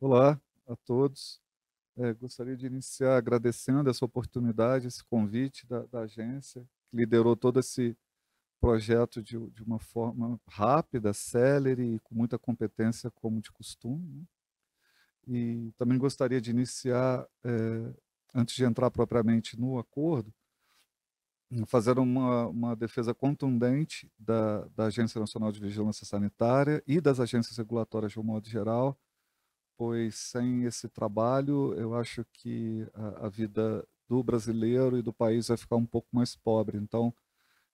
Olá a todos. É, gostaria de iniciar agradecendo essa oportunidade, esse convite da, da agência, que liderou todo esse projeto de, de, uma forma rápida, célere e com muita competência, como de costume. Né? E também gostaria de iniciar, é, antes de entrar propriamente no acordo, fazer uma, uma defesa contundente da, da Agência Nacional de Vigilância Sanitária e das agências regulatórias de um modo geral, pois sem esse trabalho, eu acho que a, a, vida do brasileiro e do país vai ficar um pouco mais pobre. Então,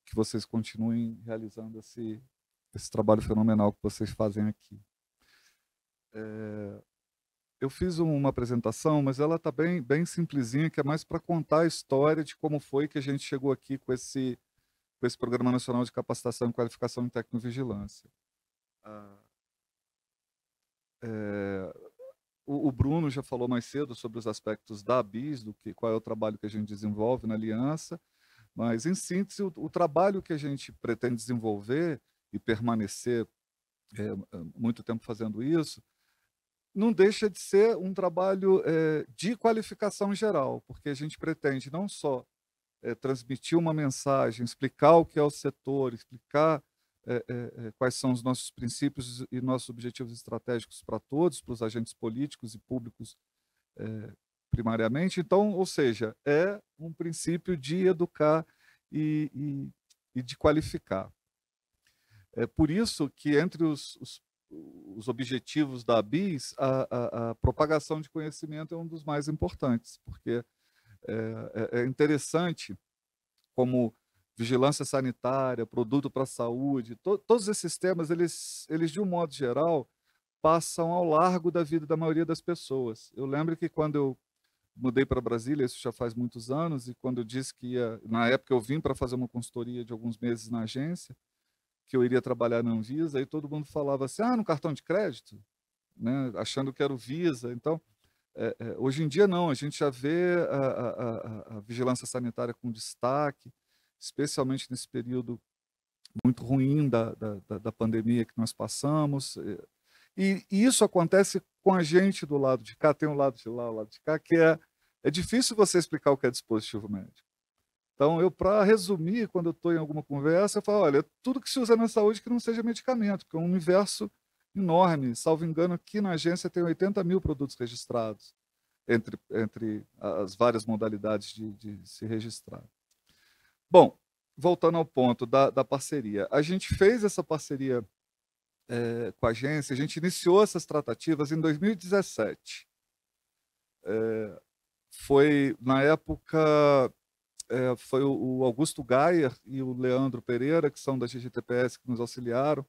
que vocês continuem realizando esse, esse trabalho fenomenal que vocês fazem aqui. É, eu fiz uma apresentação, mas ela está bem, bem simplesinha, que é mais para contar a história de como foi que a gente chegou aqui com esse, com esse Programa Nacional de Capacitação e Qualificação em Tecnovigilância. Ah, é, o, o, Bruno já falou mais cedo sobre os aspectos da BIS, do que qual é o trabalho que a gente desenvolve na aliança, mas em síntese, o, o trabalho que a gente pretende desenvolver e permanecer é, é muito tempo fazendo isso, não deixa de ser um trabalho é, de qualificação geral, porque a gente pretende não só é, transmitir uma mensagem, explicar o que é o setor, explicar eh, eh, eh, quais são os nossos princípios e nossos objetivos estratégicos para todos, para os agentes políticos e públicos é, primariamente. Então, ou seja, é um princípio de educar e, e, e de qualificar. É por isso que entre os, os, os objetivos da BIS, a, a, a, propagação de conhecimento é um dos mais importantes, porque é, é interessante como vigilância sanitária, produto para a saúde, to todos esses temas, eles, eles, de um modo geral, passam ao largo da vida da maioria das pessoas. Eu lembro que quando eu mudei para Brasília, isso já faz muitos anos, e quando eu disse que ia, na época eu vim para fazer uma consultoria de alguns meses na agência, que eu iria trabalhar na Anvisa, aí todo mundo falava assim, ah, no cartão de crédito? Né? Achando que era o Visa, então... É, é, hoje em dia não, a gente já vê a, a, a, a vigilância sanitária com destaque, especialmente nesse período muito ruim da, da, da pandemia que nós passamos. Eh, e, e, isso acontece com a gente do lado de cá, tem o um lado de lá, o um lado de cá, que é, é difícil você explicar o que é dispositivo médico. Então, eu, para resumir, quando eu estou em alguma conversa, eu falo: olha, tudo que se usa na saúde que não seja medicamento, porque é um universo enorme. Salvo engano, aqui na agência tem 80 mil produtos registrados, entre, entre as várias modalidades de, de se registrar. Bom, voltando ao ponto da, da parceria, a gente fez essa parceria é, com a agência, a gente iniciou essas tratativas em 2017. É, eh, foi, na época, é, foi o, o, Augusto Gayer e o Leandro Pereira, que são da GGTPS, que nos auxiliaram,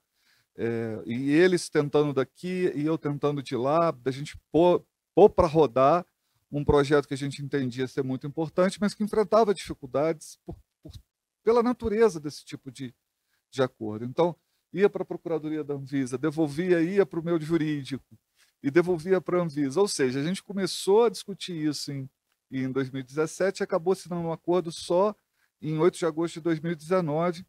e eles tentando daqui e eu tentando de lá, da gente pôr, pôr para rodar um projeto que a gente entendia ser muito importante, mas que enfrentava dificuldades por pela natureza desse tipo de, de acordo. Então, ia para a Procuradoria da Anvisa, devolvia, ia para o meu jurídico e devolvia para a Anvisa. Ou seja, a gente começou a discutir isso em, em 2017 acabou assinando um acordo só em 8 de agosto de 2019.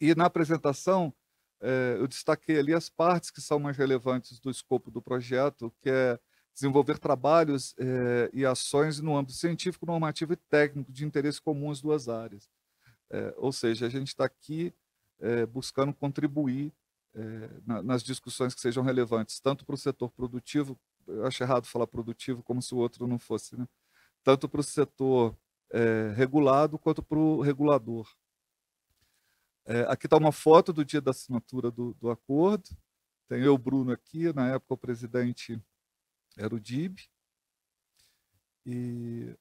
E na apresentação, eh, eu destaquei ali as partes que são mais relevantes do escopo do projeto, que é desenvolver trabalhos eh, e ações no âmbito científico, normativo e técnico de interesse comum às duas áreas. É, ou seja, a gente está aqui é, buscando contribuir eh, na, nas discussões que sejam relevantes, tanto para o setor produtivo, eu acho errado falar produtivo como se o outro não fosse, né? tanto para o setor regulado quanto para o regulador. aqui está uma foto do dia da assinatura do, do acordo. Tem eu, Bruno, aqui. Na época, o presidente era o DIB. E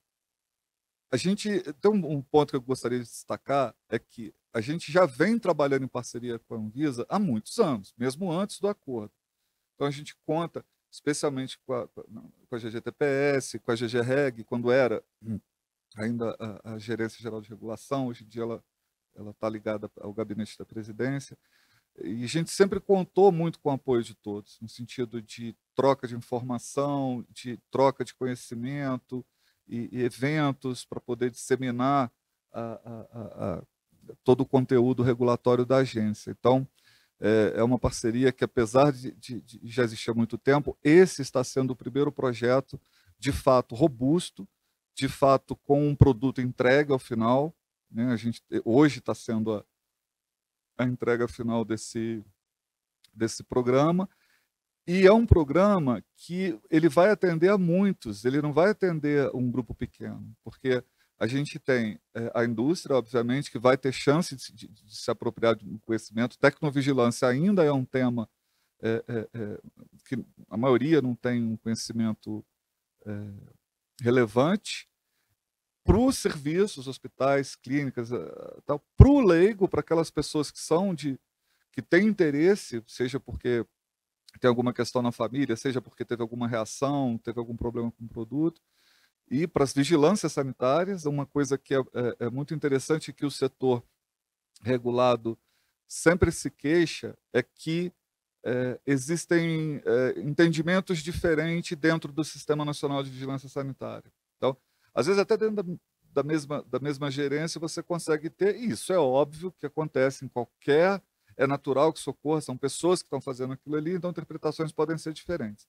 a gente tem um, ponto que eu gostaria de destacar é que a gente já vem trabalhando em parceria com a Anvisa há muitos anos, mesmo antes do acordo. Então a gente conta especialmente com a, com a GGTPS, com a GGREG, quando era hum, ainda a, a, Gerência Geral de Regulação, hoje em dia ela está ligada ao gabinete da presidência. E a gente sempre contou muito com o apoio de todos, no sentido de troca de informação, de troca de conhecimento, e, e eventos para poder disseminar a, a, a, todo o conteúdo regulatório da agência. Então, é, é uma parceria que, apesar de, de, de, já existir há muito tempo, esse está sendo o primeiro projeto de fato robusto, de fato com um produto entregue ao final. Né? A gente hoje está sendo a, a entrega final desse desse programa e é um programa que ele vai atender a muitos, ele não vai atender um grupo pequeno, porque a gente tem eh, a indústria, obviamente, que vai ter chance de, de, de se apropriar do conhecimento. Tecnovigilância ainda é um tema é, é, é, que a maioria não tem um conhecimento eh, relevante. Para os serviços, hospitais, clínicas, eh, tal, para o leigo, para aquelas pessoas que são de que têm interesse, seja porque tem alguma questão na família, seja porque teve alguma reação, teve algum problema com o produto. E para as vigilâncias sanitárias, uma coisa que é, é, é muito interessante que o setor regulado sempre se queixa é que é, existem é, entendimentos diferentes dentro do Sistema Nacional de Vigilância Sanitária. Então, às vezes até dentro da, da mesma, da mesma gerência você consegue ter, e isso é óbvio que acontece em qualquer é natural que socorra, são pessoas que estão fazendo aquilo ali, então interpretações podem ser diferentes.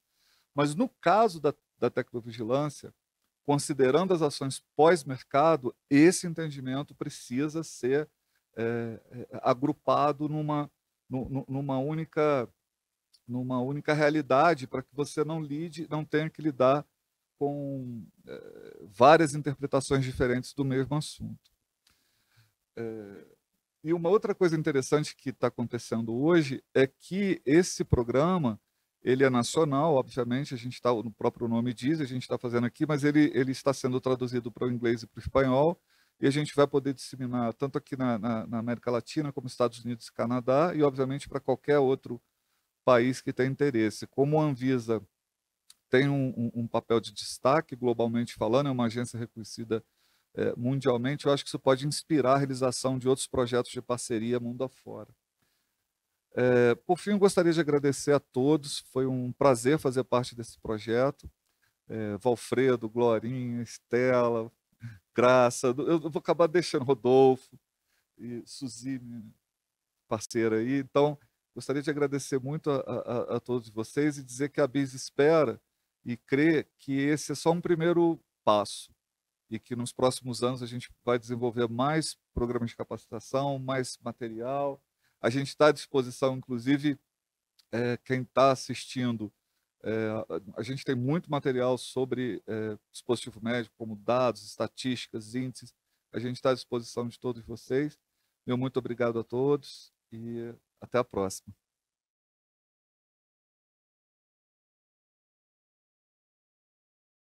Mas no caso da, da tecnovigilância, considerando as ações pós-mercado, esse entendimento precisa ser é, é agrupado numa, numa única numa única realidade para que você não lide, não tenha que lidar com é, várias interpretações diferentes do mesmo assunto. É, e uma outra coisa interessante que está acontecendo hoje é que esse programa, ele é nacional, obviamente, a gente está, no próprio nome diz, a gente está fazendo aqui, mas ele, ele está sendo traduzido para o inglês e para o espanhol, e a gente vai poder disseminar tanto aqui na, na, na América Latina, como Estados Unidos e Canadá, e obviamente para qualquer outro país que tenha interesse. Como a Anvisa tem um, um, um papel de destaque globalmente falando, é uma agência reconhecida eh, mundialmente, eu acho que isso pode inspirar a realização de outros projetos de parceria mundo afora. É, por fim, gostaria de agradecer a todos, foi um prazer fazer parte desse projeto. É, Valfredo, Glorinha, Estela, Graça, eu vou acabar deixando Rodolfo e Suzy, parceira aí. Então, gostaria de agradecer muito a, a, a todos vocês e dizer que a BIS espera e crê que esse é só um primeiro passo e que nos próximos anos a gente vai desenvolver mais programas de capacitação, mais material. A gente está à disposição, inclusive, é, quem está assistindo, é, a gente tem muito material sobre é, dispositivo médico, como dados, estatísticas, índices. A gente está à disposição de todos vocês. Meu muito obrigado a todos e até a próxima.